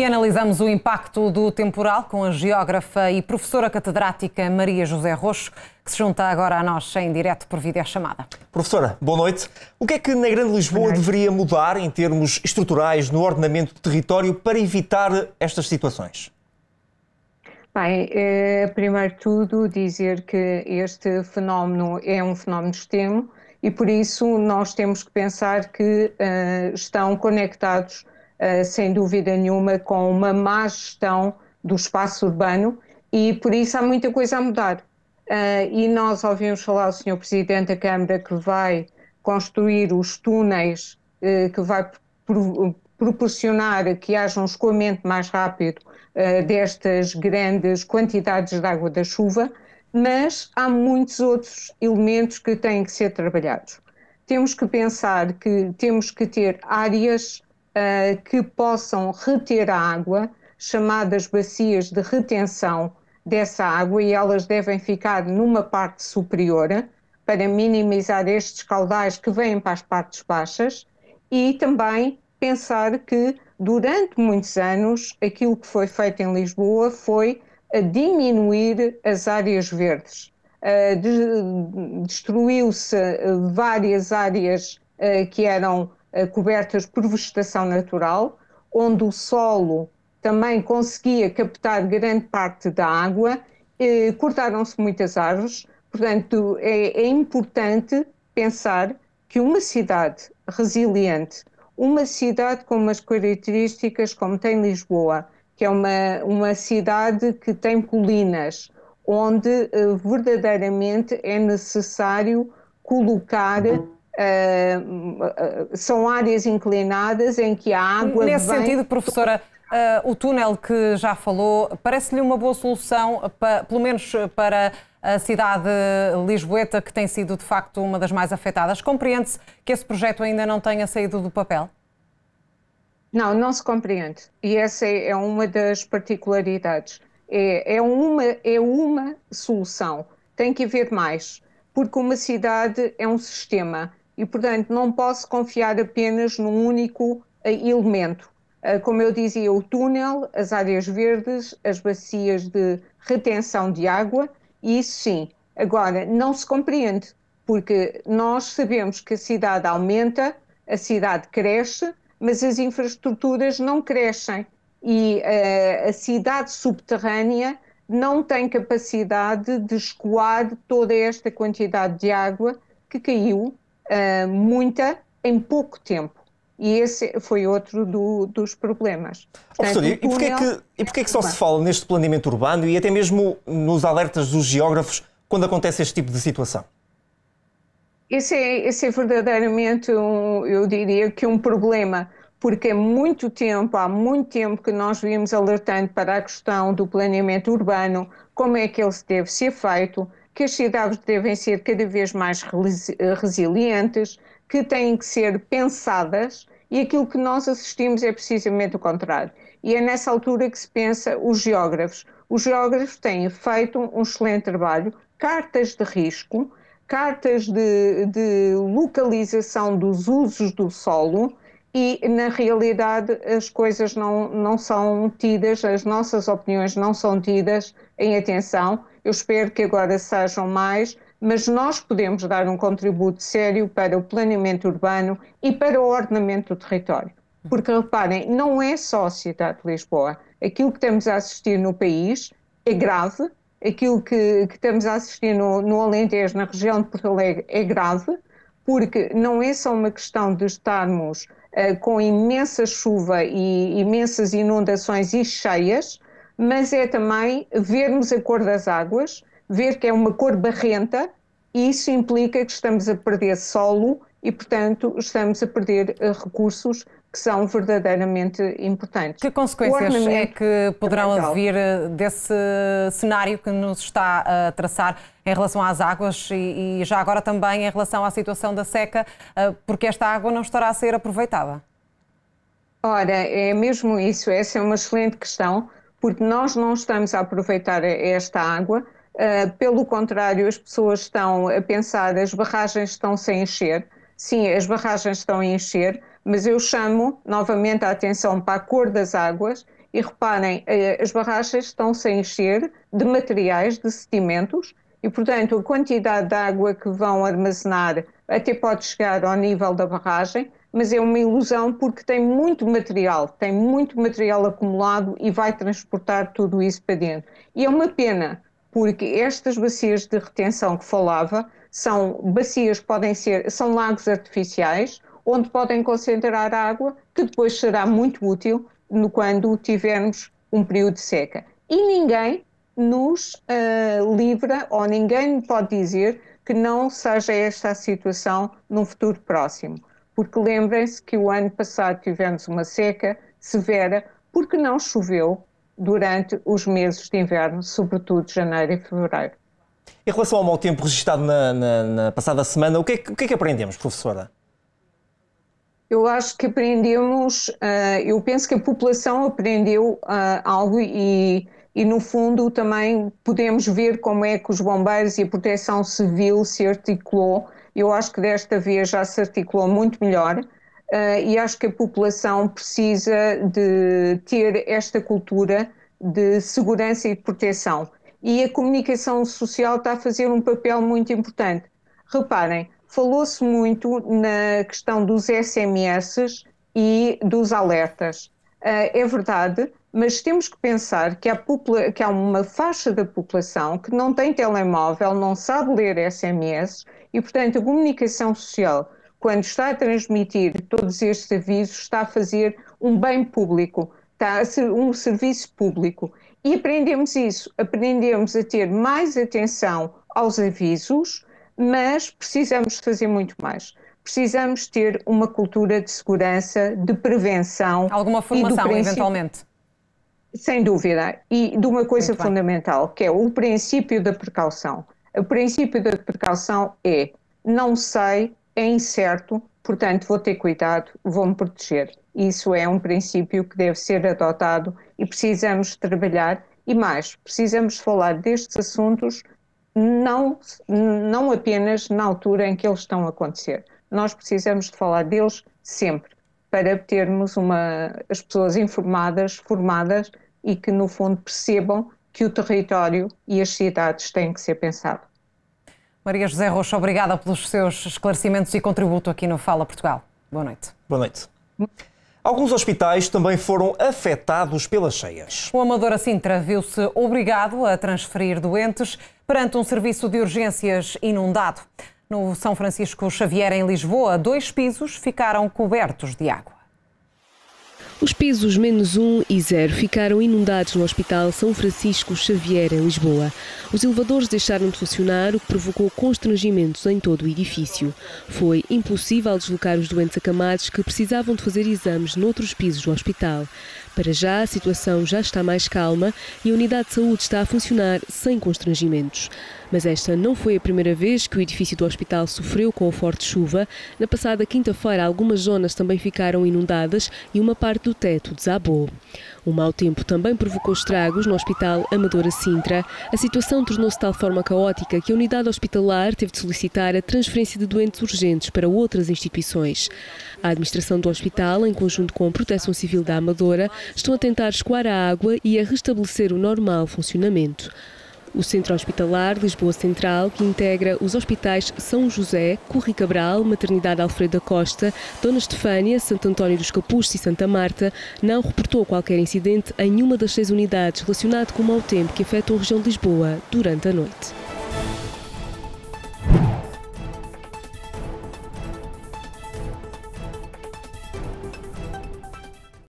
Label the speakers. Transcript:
Speaker 1: E analisamos o impacto do temporal com a geógrafa e professora catedrática Maria José Roxo, que se junta agora a nós em direto por videochamada. Professora, boa noite. O que é que na Grande Lisboa deveria mudar em termos estruturais no ordenamento do território para evitar estas situações?
Speaker 2: Bem, eh, primeiro de tudo, dizer que este fenómeno é um fenómeno extremo e por isso nós temos que pensar que eh, estão conectados eh, sem dúvida nenhuma, com uma má gestão do espaço urbano e por isso há muita coisa a mudar. Eh, e nós ouvimos falar o Sr. Presidente da Câmara que vai construir os túneis, eh, que vai pro proporcionar que haja um escoamento mais rápido destas grandes quantidades de água da chuva, mas há muitos outros elementos que têm que ser trabalhados. Temos que pensar que temos que ter áreas eh, que possam reter a água, chamadas bacias de retenção dessa água, e elas devem ficar numa parte superior para minimizar estes caudais que vêm para as partes baixas e também pensar que durante muitos anos aquilo que foi feito em Lisboa foi a eh, diminuir as áreas verdes. Uh, de, Destruiu-se várias áreas uh, que eram eh, cobertas por vegetação natural, onde o solo também conseguia captar grande parte da água, eh, cortaram-se muitas árvores, portanto é, é importante pensar que uma cidade resiliente, uma cidade com umas características como tem Lisboa, que é uma, uma cidade que tem colinas, onde eh, verdadeiramente é necessário colocar uh, são áreas inclinadas em que a água. Nesse vem... sentido,
Speaker 1: professora. Uh, o túnel que já falou, parece-lhe uma boa solução, para, pelo menos para a cidade lisboeta, que tem sido de facto uma das mais afetadas. Compreende-se que esse projeto ainda não tenha saído do papel?
Speaker 2: Não, não se compreende. E essa é, é uma das particularidades. É, é, uma, é uma solução. Tem que haver mais, porque uma cidade é um sistema e, portanto, não posso confiar apenas num único eh, elemento. Eh, como eu dizia, o túnel, as áreas verdes, as bacias de retenção de água, isso sim. Agora, não se compreende, porque nós sabemos que a cidade aumenta, a cidade cresce, mas as infraestruturas não crescem e uh, a cidade subterrânea não tem capacidade de escoar toda esta quantidade de água que caiu eh, muita em pouco tempo. E esse foi outro do, dos problemas. Portanto, oh, professor, túnel... e porquê é que,
Speaker 1: e porquê é que só se fala neste planeamento urbano e até mesmo nos alertas dos geógrafos quando acontece este tipo de situação?
Speaker 2: Esse é, esse é verdadeiramente, um, eu diria que um problema, porque há é muito tempo, há muito tempo que nós vimos alertando para a questão do planeamento urbano, como é que ele deve ser feito, que as cidades devem ser cada vez mais eh, resilientes, que têm que ser pensadas e aquilo que nós assistimos é precisamente o contrário. E é nessa altura que se pensa os geógrafos. Os geógrafos têm feito um excelente trabalho, cartas de risco, cartas de, de localização dos usos do solo e, na realidade, as coisas não, não são tidas, as nossas opiniões não são tidas em atenção eu espero que agora sejam mais, mas nós podemos dar um contributo sério para o planeamento urbano e para o ordenamento do território. Porque reparem, não é só a cidade de Lisboa. Aquilo que estamos a assistir no país é grave, aquilo que, que estamos a assistir no, no Alentejo, na região de Porto Alegre, é grave, porque não é só uma questão de estarmos uh, com imensa chuva e imensas inundações e cheias, mas é também vermos a cor das águas, ver que é uma cor barrenta, e isso implica que estamos a perder solo e, portanto, estamos a perder eh, recursos que são verdadeiramente importantes. Que consequências é
Speaker 1: que poderão vir eh, desse cenário que nos está eh, a traçar em relação às águas e, e, já agora também em relação à situação da seca, porque esta água não estará a ser aproveitada?
Speaker 2: Ora, é mesmo isso, essa é uma excelente questão porque nós não estamos a aproveitar esta água, uh, pelo contrário, as pessoas estão a pensar, as barragens estão sem encher. Sim, as barragens estão a encher, mas eu chamo novamente a atenção para a cor das águas e reparem, ah, as barragens estão sem encher de materiais, de sedimentos, e, portanto, a quantidade de água que vão armazenar até pode chegar ao nível da barragem, mas é uma ilusão porque tem muito material, tem muito material acumulado e vai transportar tudo isso para dentro. E é uma pena, porque estas bacias de retenção que falava são bacias, podem ser, são lagos artificiais, onde podem concentrar água que depois será muito útil no quando tivermos um período de seca. E ninguém nos uh, livra ou ninguém pode dizer que não seja esta a situação num futuro próximo. Porque lembrem-se que o ano passado tivemos uma seca severa porque não choveu durante os meses de inverno, sobretudo janeiro e fevereiro.
Speaker 1: Em relação ao mau tempo registrado na, na, na, passada semana, o que, é, o que, é, que aprendemos, professora?
Speaker 2: Eu acho que aprendemos, uh, eu penso que a população aprendeu uh, algo e e, no fundo, também podemos ver como é que os bombeiros e a proteção civil se articulou. Eu acho que desta vez já se articulou muito melhor. Uh, e acho que a população precisa de ter esta cultura de segurança e de proteção. E a comunicação social está a fazer um papel muito importante. Reparem, falou-se muito na questão dos SMS e dos alertas. Uh, é verdade, mas temos que pensar que há, que há, uma faixa da população que não tem telemóvel, não sabe ler SMS e, portanto, a comunicação social, quando está a transmitir todos estes avisos, está a fazer um bem público, está a ser um serviço público. E aprendemos isso, aprendemos a ter mais atenção aos avisos, mas precisamos fazer muito mais precisamos ter uma cultura de segurança, de prevenção. Alguma formação, eventualmente? Sem dúvida. E de uma coisa Muito fundamental, bem. que é o princípio da precaução. O princípio da precaução é não sei, é incerto, portanto vou ter cuidado, vou me proteger. Isso é um princípio que deve ser adotado e precisamos trabalhar e mais, precisamos falar destes assuntos não, não apenas na altura em que eles estão a acontecer. Nós precisamos de falar deles sempre para termos uma, as pessoas informadas, formadas e que, no fundo, percebam que o território e as cidades têm que ser pensado.
Speaker 1: Maria José Rocha, obrigada pelos seus esclarecimentos e contributo aqui no Fala Portugal. Boa noite. Boa noite. Alguns hospitais também foram afetados pelas cheias. O Amador Sintra viu-se obrigado a transferir doentes perante um serviço de urgências inundado. No São Francisco Xavier, em Lisboa, dois pisos ficaram cobertos de água.
Speaker 3: Os pisos menos 1 e 0 ficaram inundados no Hospital São Francisco Xavier, em Lisboa. Os elevadores deixaram de funcionar, o que provocou constrangimentos em todo o edifício. Foi impossível deslocar os doentes acamados que precisavam de fazer exames noutros pisos do hospital. Para já, a situação já está mais calma e a unidade de saúde está a funcionar sem constrangimentos. Mas esta não foi a primeira vez que o edifício do hospital sofreu com a forte chuva. Na passada quinta-feira, algumas zonas também ficaram inundadas e uma parte do teto desabou. O mau tempo também provocou estragos no Hospital Amadora Sintra. A situação tornou-se de tal forma caótica que a unidade hospitalar teve de solicitar a transferência de doentes urgentes para outras instituições. A administração do hospital, em conjunto com a Proteção Civil da Amadora, estão a tentar escoar a água e a restabelecer o normal funcionamento. O Centro Hospitalar Lisboa Central, que integra os hospitais São José, Curri Cabral, Maternidade Alfredo da Costa, Dona Estefânia, Santo António dos Capuchos e Santa Marta, não reportou qualquer incidente em nenhuma das seis unidades relacionado com o mau tempo que afetou a região de Lisboa durante a noite.